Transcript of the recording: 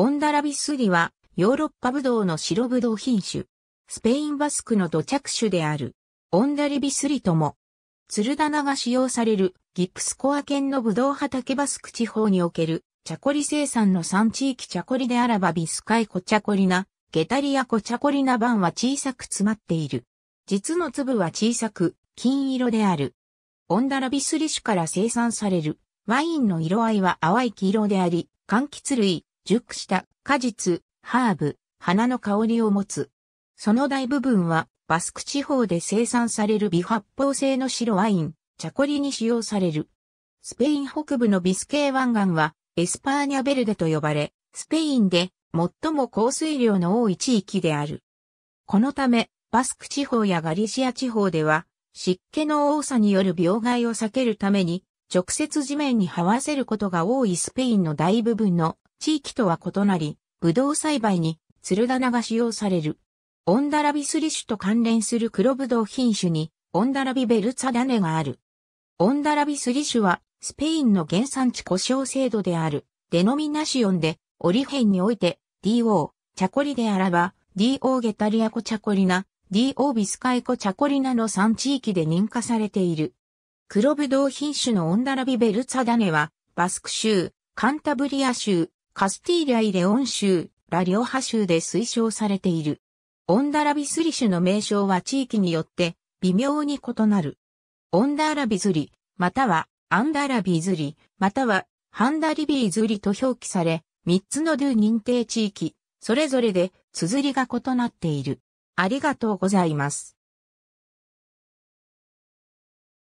オンダラビスリは、ヨーロッパブドウの白ブドウ品種。スペインバスクの土着種である、オンダリビスリとも、ツルダナが使用されるギプスコア県のブドウ畑バスク地方における、チャコリ生産の産地域チャコリであらばビスカイコチャコリナ、ゲタリアコチャコリナ版は小さく詰まっている。実の粒は小さく、金色である。オンダラビスリ種から生産される、ワインの色合いは淡い黄色であり、柑橘類、熟した果実、ハーブ、花の香りを持つ。その大部分はバスク地方で生産される微発泡性の白ワイン、チャコリに使用される。スペイン北部のビスケー湾岸はエスパーニャベルデと呼ばれ、スペインで最も降水量の多い地域である。このため、バスク地方やガリシア地方では、湿気の多さによる病害を避けるために、直接地面に這わせることが多いスペインの大部分の地域とは異なり、ブドウ栽培にツルダナが使用される。オンダラビスリ種と関連する黒ブドウ品種に、オンダラビベルツァダネがある。オンダラビスリ種は、スペインの原産地故障制度である、デノミナシオンで、オリフェンにおいて、DO、チャコリであらば、DO ゲタリアコチャコリナ、DO ビスカイコチャコリナの3地域で認可されている。黒ブドウ品種のオンダラビベルツァダネは、バスク州、カンタブリア州、カスティーリャイ・レオン州、ラ・リオハ州で推奨されている。オンダラビスリ種の名称は地域によって微妙に異なる。オンダーラビズリ、またはアンダーラビズリ、またはハンダリビーズリと表記され、3つのドゥ認定地域、それぞれで綴りが異なっている。ありがとうございます。